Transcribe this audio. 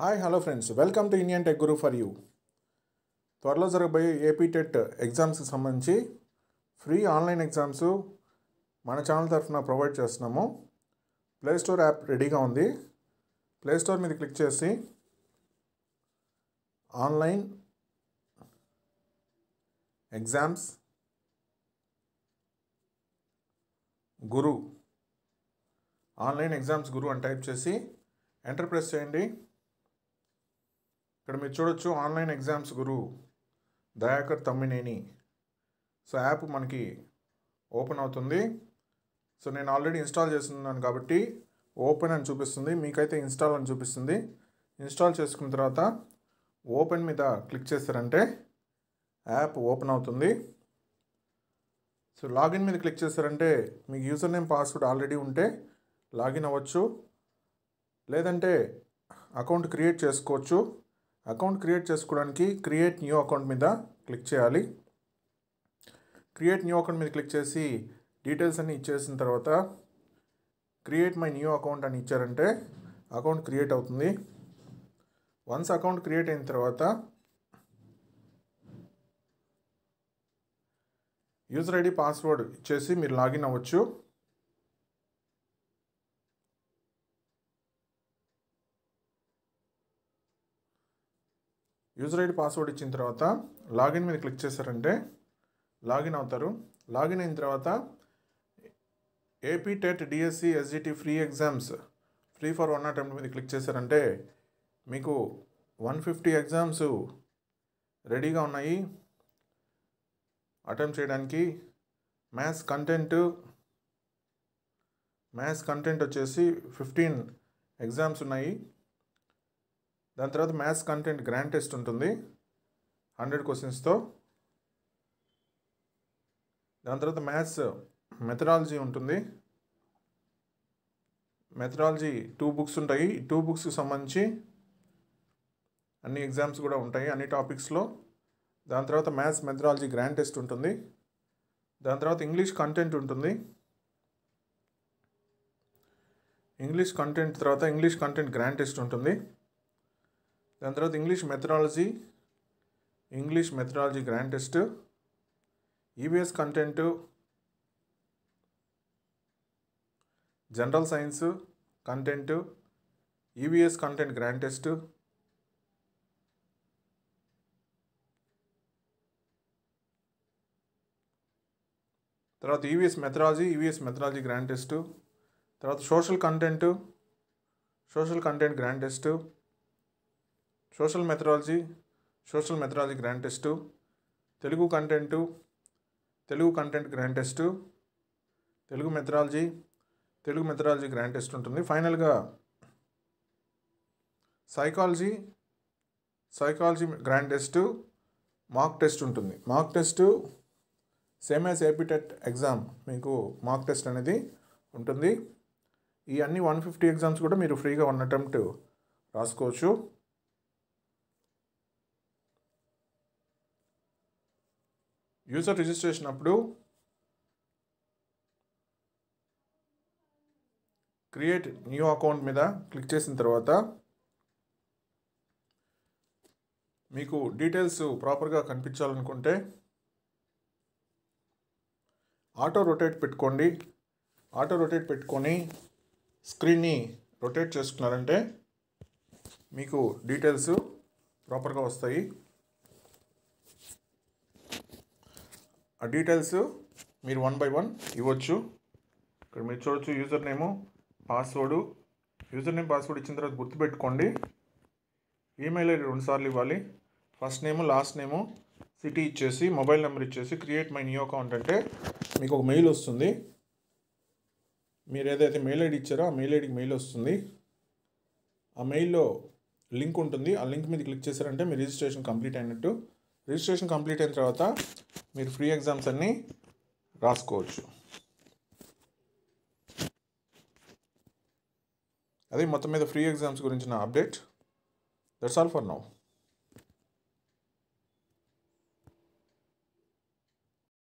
hi hello friends welcome to Indian tech guru for you త్వరలో జరగబోయే AP TET ఎగ్జామ్స్కి సంబంధించి ఫ్రీ ఆన్లైన్ ఎగ్జామ్స్ మన ఛానల్ తరఫున ప్రొవైడ్ చేస్తున్నాము ప్లే స్టోర్ యాప్ రెడీగా ఉంది ప్లే స్టోర్ మీద క్లిక్ చేసి online exams guru online exams guru అని టైప్ చేసి ఎంటర్ ప్రెస్ చేయండి ఇక్కడ మీరు చూడొచ్చు online exams guru Dayakar Tammineni so app మనకి ఓపెన్ అవుతుంది సో నేను ఆల్రెడీ ఇన్స్టాల్ చేస్తున్నాను కాబట్టి ఓపెన్ అని చూపిస్తుంది మీకైతే ఇన్స్టాల్ అని చూపిస్తుంది ఇన్స్టాల్ చేసుకున్న తర్వాత ఓపెన్ మీద క్లిక్ చేస్తారంటే యాప్ ఓపెన్ అవుతుంది సో లాగిన్ మీద క్లిక్ చేస్తారంటే మీకు యూజర్ నేమ్ పాస్వర్డ్ ఆల్రెడీ ఉంటే లాగిన్ అవ్వచ్చు లేదంటే అకౌంట్ క్రియేట్ చేసుకోవచ్చు అకౌంట్ క్రియేట్ చేసుకోవడానికి క్రియేట్ న్యూ అకౌంట్ మీద క్లిక్ చేయాలి క్రియేట్ న్యూ అకౌంట్ మీద క్లిక్ చేసి డీటెయిల్స్ అన్నీ ఇచ్చేసిన తర్వాత క్రియేట్ మై న్యూ అకౌంట్ అని ఇచ్చారంటే అకౌంట్ క్రియేట్ అవుతుంది వన్స్ అకౌంట్ క్రియేట్ అయిన తర్వాత యూజర్ ఐడి పాస్వర్డ్ ఇచ్చేసి మీరు లాగిన్ అవ్వచ్చు యూజర్ ఐడి పాస్వర్డ్ ఇచ్చిన తర్వాత లాగిన్ మీద క్లిక్ చేశారంటే లాగిన్ అవుతారు లాగిన్ అయిన తర్వాత AP TET DSC SGT free exams free for one attempt మీద క్లిక్ చేశారంటే మీకు వన్ ఫిఫ్టీ ఎగ్జామ్స్ రెడీగా ఉన్నాయి అటెంప్ట్ చేయడానికి మ్యాథ్స్ కంటెంట్ మ్యాథ్స్ కంటెంట్ వచ్చేసి ఫిఫ్టీన్ ఎగ్జామ్స్ ఉన్నాయి దాని తర్వాత మ్యాథ్స్ కంటెంట్ గ్రాండ్ టెస్ట్ ఉంటుంది హండ్రెడ్ క్వశ్చన్స్తో దాని తర్వాత మ్యాథ్స్ మెథడాలజీ ఉంటుంది మెథడాలజీ టూ బుక్స్ ఉంటాయి టూ బుక్స్కి సంబంధించి అన్ని ఎగ్జామ్స్ కూడా ఉంటాయి అన్ని టాపిక్స్లో దాని తర్వాత మ్యాథ్స్ మెథడాలజీ గ్రాండ్ టెస్ట్ ఉంటుంది దాని తర్వాత ఇంగ్లీష్ కంటెంట్ ఉంటుంది ఇంగ్లీష్ కంటెంట్ తర్వాత ఇంగ్లీష్ కంటెంట్ గ్రాండ్ టెస్ట్ ఉంటుంది దాని తర్వాత English methodology English methodology grand test EVS content general science content EVS content grand test తర్వాత EVS methodology EVS methodology grand test తర్వాత social content social content grand test social methodology social methodology grand test Telugu content Telugu content grand test Telugu methodology Telugu methodology grand test ఉంటుంది ఫైనల్గా psychology psychology grand test మాక్ test ఉంటుంది mock test same as AP TET exam మీకు mock test అనేది ఉంటుంది ఈ అన్ని one fifty exams కూడా మీరు ఫ్రీగా వన్ అటెంప్ట్ రాసుకోవచ్చు యూజర్ రిజిస్ట్రేషన్ అప్పుడు క్రియేట్ న్యూ అకౌంట్ మీద క్లిక్ చేసిన తర్వాత మీకు డీటెయిల్స్ ప్రాపర్గా కనిపించాలనుకుంటే ఆటో రొటేట్ పెట్టుకోండి ఆటో రొటేట్ పెట్టుకొని స్క్రీన్ని రొటేట్ చేసుకున్నారంటే మీకు డీటెయిల్స్ ప్రాపర్గా వస్తాయి ఆ డీటెయిల్స్ మీరు వన్ బై వన్ ఇవ్వచ్చు ఇక్కడ మీరు చూడొచ్చు user name password user name password ఇచ్చిన తర్వాత గుర్తుపెట్టుకోండి ఈమెయిల్ ఐడి రెండుసార్లు ఇవ్వాలి first name last name city ఇచ్చేసి మొబైల్ నెంబర్ ఇచ్చేసి క్రియేట్ మై న్యూ అకౌంట్ అంటే మీకు ఒక మెయిల్ వస్తుంది మీరు ఏదైతే మెయిల్ ఐడి ఇచ్చారో ఆ మెయిల్ ఐడికి మెయిల్ వస్తుంది ఆ మెయిల్లో లింక్ ఉంటుంది ఆ లింక్ మీద క్లిక్ చేశారంటే మీ రిజిస్ట్రేషన్ కంప్లీట్ అయినట్టు రిజిస్ట్రేషన్ కంప్లీట్ అయిన తర్వాత మీరు ఫ్రీ ఎగ్జామ్స్ అన్నీ రాసుకోవచ్చు అదే మొత్తం మీద ఫ్రీ ఎగ్జామ్స్ గురించిన update that's all for now